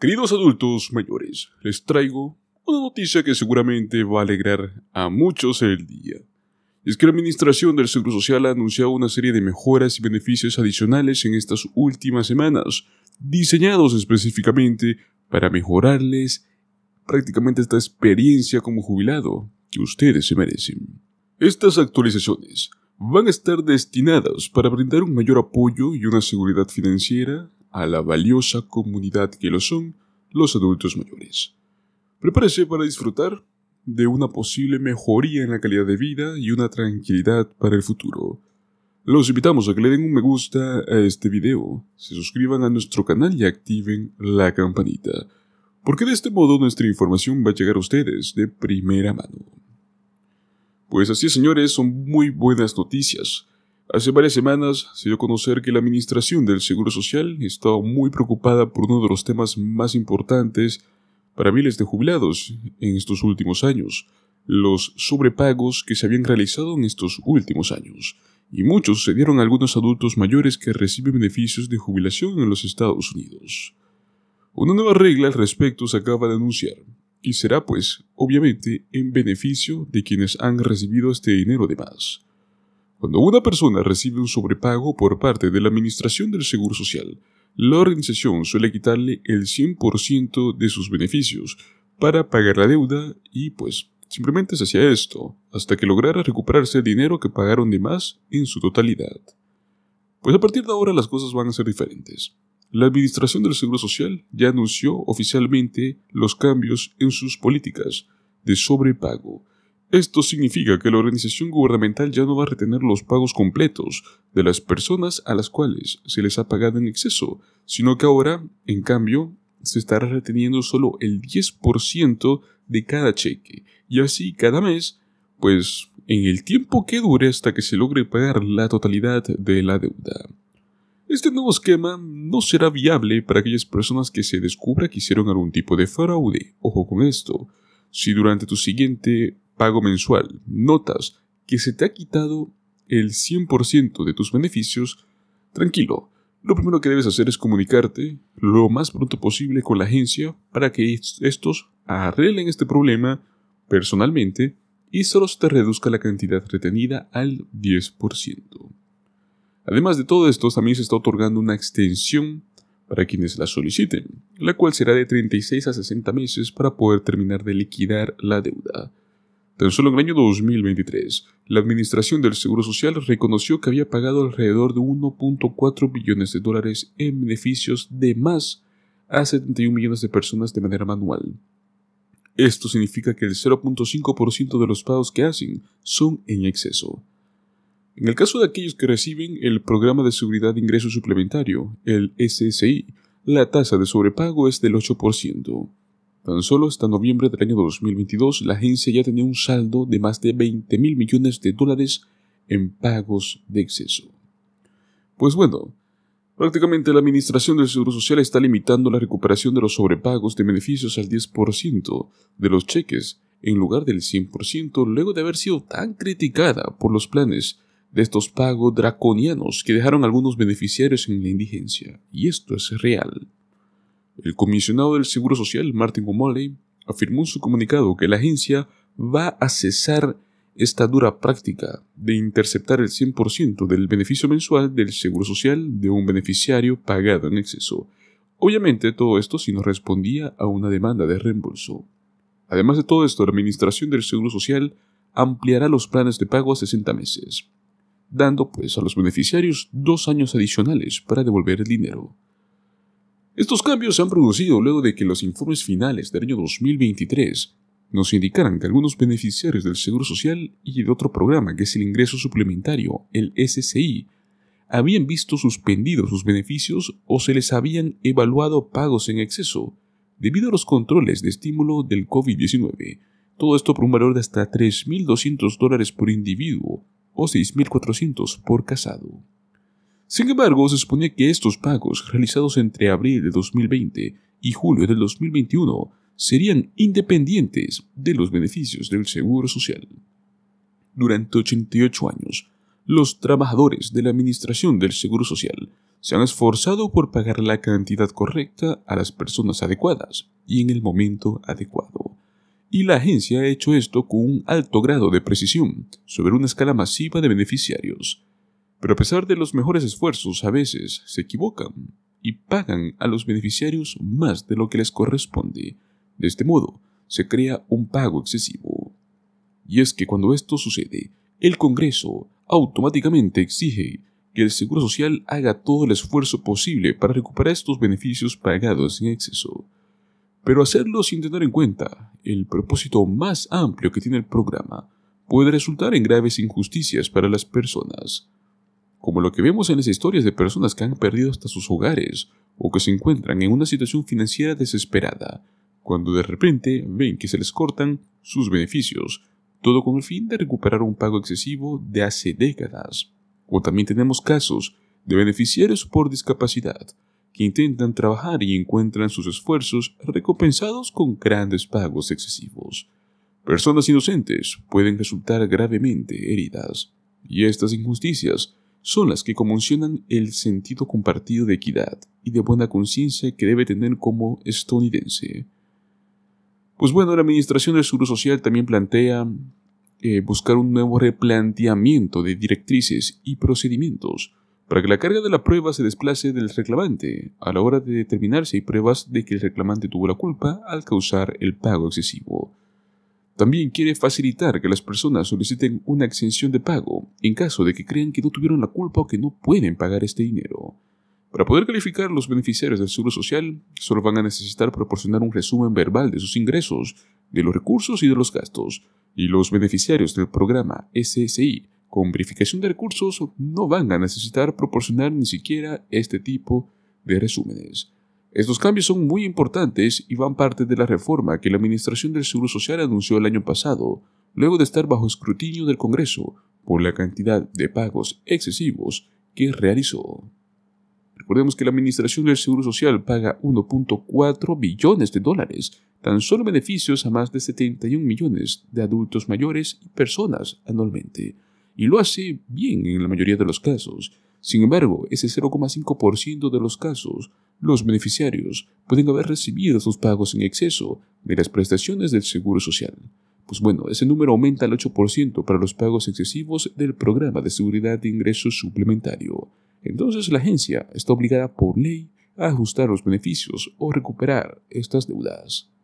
Queridos adultos mayores, les traigo una noticia que seguramente va a alegrar a muchos el día. Es que la Administración del Seguro Social ha anunciado una serie de mejoras y beneficios adicionales en estas últimas semanas, diseñados específicamente para mejorarles prácticamente esta experiencia como jubilado que ustedes se merecen. Estas actualizaciones van a estar destinadas para brindar un mayor apoyo y una seguridad financiera a la valiosa comunidad que lo son los adultos mayores. Prepárese para disfrutar de una posible mejoría en la calidad de vida y una tranquilidad para el futuro. Los invitamos a que le den un me gusta a este video, se suscriban a nuestro canal y activen la campanita, porque de este modo nuestra información va a llegar a ustedes de primera mano. Pues así señores, son muy buenas noticias. Hace varias semanas se dio a conocer que la Administración del Seguro Social estaba muy preocupada por uno de los temas más importantes para miles de jubilados en estos últimos años, los sobrepagos que se habían realizado en estos últimos años, y muchos se dieron a algunos adultos mayores que reciben beneficios de jubilación en los Estados Unidos. Una nueva regla al respecto se acaba de anunciar, y será pues, obviamente, en beneficio de quienes han recibido este dinero de más. Cuando una persona recibe un sobrepago por parte de la Administración del Seguro Social, la organización suele quitarle el 100% de sus beneficios para pagar la deuda y pues simplemente se hacía esto hasta que lograra recuperarse el dinero que pagaron de más en su totalidad. Pues a partir de ahora las cosas van a ser diferentes. La Administración del Seguro Social ya anunció oficialmente los cambios en sus políticas de sobrepago esto significa que la organización gubernamental ya no va a retener los pagos completos de las personas a las cuales se les ha pagado en exceso, sino que ahora, en cambio, se estará reteniendo solo el 10% de cada cheque, y así cada mes, pues en el tiempo que dure hasta que se logre pagar la totalidad de la deuda. Este nuevo esquema no será viable para aquellas personas que se descubra que hicieron algún tipo de fraude. Ojo con esto. Si durante tu siguiente pago mensual, notas, que se te ha quitado el 100% de tus beneficios, tranquilo, lo primero que debes hacer es comunicarte lo más pronto posible con la agencia para que estos arreglen este problema personalmente y solo se te reduzca la cantidad retenida al 10%. Además de todo esto, también se está otorgando una extensión para quienes la soliciten, la cual será de 36 a 60 meses para poder terminar de liquidar la deuda. Tan solo en el año 2023, la Administración del Seguro Social reconoció que había pagado alrededor de 1.4 billones de dólares en beneficios de más a 71 millones de personas de manera manual. Esto significa que el 0.5% de los pagos que hacen son en exceso. En el caso de aquellos que reciben el Programa de Seguridad de Ingreso Suplementario, el SSI, la tasa de sobrepago es del 8%. Tan solo hasta noviembre del año 2022, la agencia ya tenía un saldo de más de 20 mil millones de dólares en pagos de exceso. Pues bueno, prácticamente la Administración del Seguro Social está limitando la recuperación de los sobrepagos de beneficios al 10% de los cheques en lugar del 100% luego de haber sido tan criticada por los planes de estos pagos draconianos que dejaron algunos beneficiarios en la indigencia. Y esto es real. El comisionado del Seguro Social, Martin O'Malley, afirmó en su comunicado que la agencia va a cesar esta dura práctica de interceptar el 100% del beneficio mensual del Seguro Social de un beneficiario pagado en exceso. Obviamente todo esto si no respondía a una demanda de reembolso. Además de todo esto, la Administración del Seguro Social ampliará los planes de pago a 60 meses, dando pues a los beneficiarios dos años adicionales para devolver el dinero. Estos cambios se han producido luego de que los informes finales del año 2023 nos indicaran que algunos beneficiarios del Seguro Social y de otro programa que es el ingreso suplementario, el SSI) habían visto suspendidos sus beneficios o se les habían evaluado pagos en exceso debido a los controles de estímulo del COVID-19. Todo esto por un valor de hasta 3.200 dólares por individuo o 6.400 por casado. Sin embargo, se suponía que estos pagos, realizados entre abril de 2020 y julio de 2021, serían independientes de los beneficios del Seguro Social. Durante 88 años, los trabajadores de la Administración del Seguro Social se han esforzado por pagar la cantidad correcta a las personas adecuadas y en el momento adecuado. Y la agencia ha hecho esto con un alto grado de precisión sobre una escala masiva de beneficiarios, pero a pesar de los mejores esfuerzos, a veces se equivocan y pagan a los beneficiarios más de lo que les corresponde. De este modo, se crea un pago excesivo. Y es que cuando esto sucede, el Congreso automáticamente exige que el Seguro Social haga todo el esfuerzo posible para recuperar estos beneficios pagados en exceso. Pero hacerlo sin tener en cuenta el propósito más amplio que tiene el programa puede resultar en graves injusticias para las personas como lo que vemos en las historias de personas que han perdido hasta sus hogares o que se encuentran en una situación financiera desesperada, cuando de repente ven que se les cortan sus beneficios, todo con el fin de recuperar un pago excesivo de hace décadas. O también tenemos casos de beneficiarios por discapacidad, que intentan trabajar y encuentran sus esfuerzos recompensados con grandes pagos excesivos. Personas inocentes pueden resultar gravemente heridas, y estas injusticias son las que conmocionan el sentido compartido de equidad y de buena conciencia que debe tener como estadounidense. Pues bueno, la Administración del Seguro Social también plantea eh, buscar un nuevo replanteamiento de directrices y procedimientos para que la carga de la prueba se desplace del reclamante a la hora de determinar si hay pruebas de que el reclamante tuvo la culpa al causar el pago excesivo. También quiere facilitar que las personas soliciten una exención de pago en caso de que crean que no tuvieron la culpa o que no pueden pagar este dinero. Para poder calificar los beneficiarios del Seguro Social, solo van a necesitar proporcionar un resumen verbal de sus ingresos, de los recursos y de los gastos, y los beneficiarios del programa SSI con verificación de recursos no van a necesitar proporcionar ni siquiera este tipo de resúmenes. Estos cambios son muy importantes y van parte de la reforma que la Administración del Seguro Social anunció el año pasado, luego de estar bajo escrutinio del Congreso por la cantidad de pagos excesivos que realizó. Recordemos que la Administración del Seguro Social paga 1.4 billones de dólares, tan solo beneficios a más de 71 millones de adultos mayores y personas anualmente, y lo hace bien en la mayoría de los casos, sin embargo, ese 0,5% de los casos, los beneficiarios pueden haber recibido sus pagos en exceso de las prestaciones del Seguro Social. Pues bueno, ese número aumenta al 8% para los pagos excesivos del Programa de Seguridad de ingresos Suplementario. Entonces la agencia está obligada por ley a ajustar los beneficios o recuperar estas deudas.